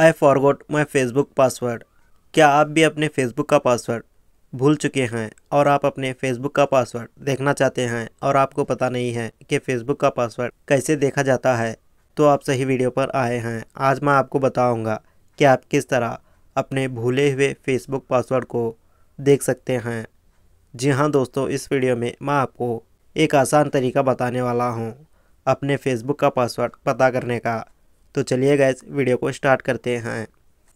I forgot my Facebook password क्या आप भी अपने फेसबुक का पासवर्ड भूल चुके हैं और आप अपने फेसबुक का पासवर्ड देखना चाहते हैं और आपको पता नहीं है कि फेसबुक का पासवर्ड कैसे देखा जाता है तो आप सही वीडियो पर आए हैं आज मैं आपको बताऊंगा कि आप किस तरह अपने भूले हुए फेसबुक पासवर्ड को देख सकते हैं जी हाँ दोस्तों इस वीडियो में मैं आपको एक आसान तरीका बताने वाला हूँ अपने फेसबुक का पासवर्ड पता करने का तो चलिए गैस वीडियो को स्टार्ट करते हैं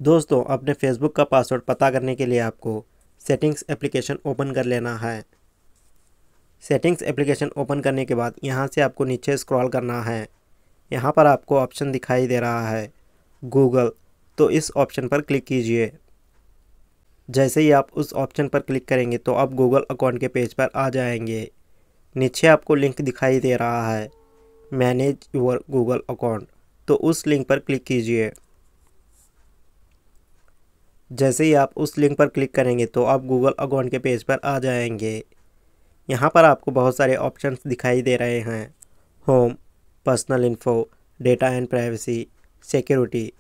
दोस्तों अपने फेसबुक का पासवर्ड पता करने के लिए आपको सेटिंग्स एप्लीकेशन ओपन कर लेना है सेटिंग्स एप्लीकेशन ओपन करने के बाद यहाँ से आपको नीचे स्क्रॉल करना है यहाँ पर आपको ऑप्शन दिखाई दे रहा है गूगल तो इस ऑप्शन पर क्लिक कीजिए जैसे ही आप उस ऑप्शन पर क्लिक करेंगे तो आप गूगल अकाउंट के पेज पर आ जाएंगे नीचे आपको लिंक दिखाई दे रहा है मैनेज योर गूगल अकाउंट तो उस लिंक पर क्लिक कीजिए जैसे ही आप उस लिंक पर क्लिक करेंगे तो आप गूगल अकाउंट के पेज पर आ जाएंगे यहाँ पर आपको बहुत सारे ऑप्शंस दिखाई दे रहे हैं home personal info data and privacy security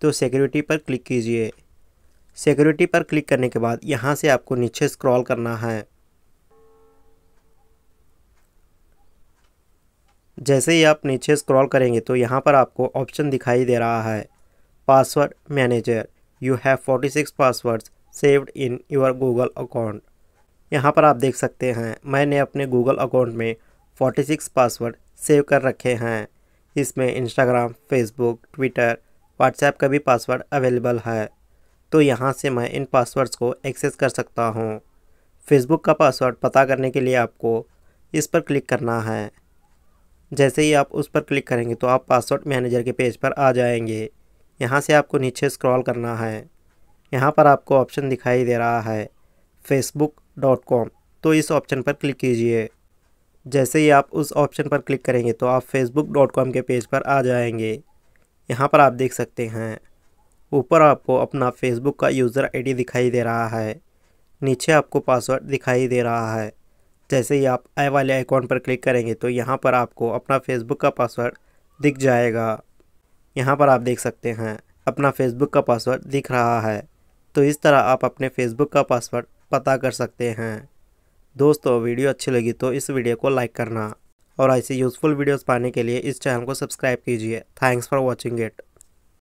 तो सिक्योरिटी पर क्लिक कीजिए सिक्योरिटी पर क्लिक करने के बाद यहाँ से आपको नीचे स्क्रॉल करना है जैसे ही आप नीचे स्क्रॉल करेंगे तो यहाँ पर आपको ऑप्शन दिखाई दे रहा है password manager you have forty six passwords saved in your Google account यहाँ पर आप देख सकते हैं मैंने अपने गूगल अकाउंट में 46 सिक्स पासवर्ड सेव कर रखे हैं इसमें इंस्टाग्राम फेसबुक ट्विटर व्हाट्सएप का भी पासवर्ड अवेलेबल है तो यहाँ से मैं इन पासवर्ड्स को एक्सेस कर सकता हूँ फेसबुक का पासवर्ड पता करने के लिए आपको इस पर क्लिक करना है जैसे ही आप उस पर क्लिक करेंगे तो आप पासवर्ड मैनेजर के पेज पर आ जाएंगे यहाँ से आपको नीचे स्क्रॉल करना है यहाँ पर आपको ऑप्शन दिखाई दे रहा है फेसबुक डॉट कॉम तो इस ऑप्शन पर क्लिक कीजिए जैसे ही आप उस ऑप्शन पर क्लिक करेंगे तो आप फेसबुक डॉट कॉम के पेज पर आ जाएंगे यहाँ पर आप देख सकते हैं ऊपर आपको अपना फेसबुक का यूज़र डी दिखाई दे रहा है नीचे आपको पासवर्ड दिखाई दे रहा है जैसे ही आप आई वाले आइकॉन पर क्लिक करेंगे तो यहाँ पर आपको अपना फेसबुक का पासवर्ड दिख जाएगा यहाँ पर आप देख सकते हैं अपना फेसबुक का पासवर्ड दिख रहा है तो इस तरह आप अपने फेसबुक का पासवर्ड पता कर सकते हैं दोस्तों वीडियो अच्छी लगी तो इस वीडियो को लाइक करना और ऐसे यूज़फुल वीडियोस पाने के लिए इस चैनल को सब्सक्राइब कीजिए थैंक्स फॉर वॉचिंग इट